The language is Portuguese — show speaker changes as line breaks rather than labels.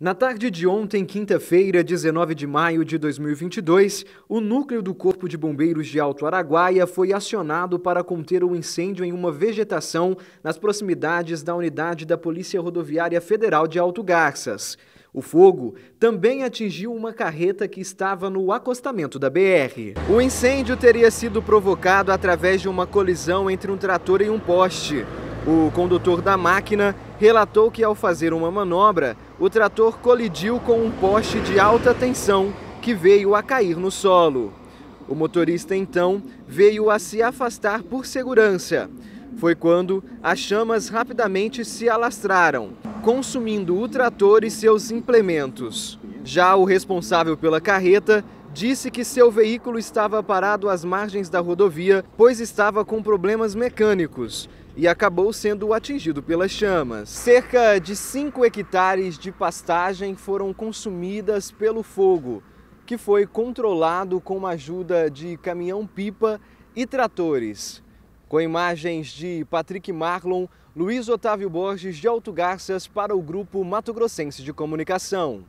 Na tarde de ontem, quinta-feira, 19 de maio de 2022, o núcleo do Corpo de Bombeiros de Alto Araguaia foi acionado para conter o um incêndio em uma vegetação nas proximidades da unidade da Polícia Rodoviária Federal de Alto Garças. O fogo também atingiu uma carreta que estava no acostamento da BR. O incêndio teria sido provocado através de uma colisão entre um trator e um poste. O condutor da máquina relatou que ao fazer uma manobra, o trator colidiu com um poste de alta tensão que veio a cair no solo. O motorista então veio a se afastar por segurança. Foi quando as chamas rapidamente se alastraram, consumindo o trator e seus implementos. Já o responsável pela carreta disse que seu veículo estava parado às margens da rodovia, pois estava com problemas mecânicos e acabou sendo atingido pelas chamas. Cerca de 5 hectares de pastagem foram consumidas pelo fogo, que foi controlado com a ajuda de caminhão-pipa e tratores. Com imagens de Patrick Marlon, Luiz Otávio Borges de Alto Garças para o Grupo Mato Grossense de Comunicação.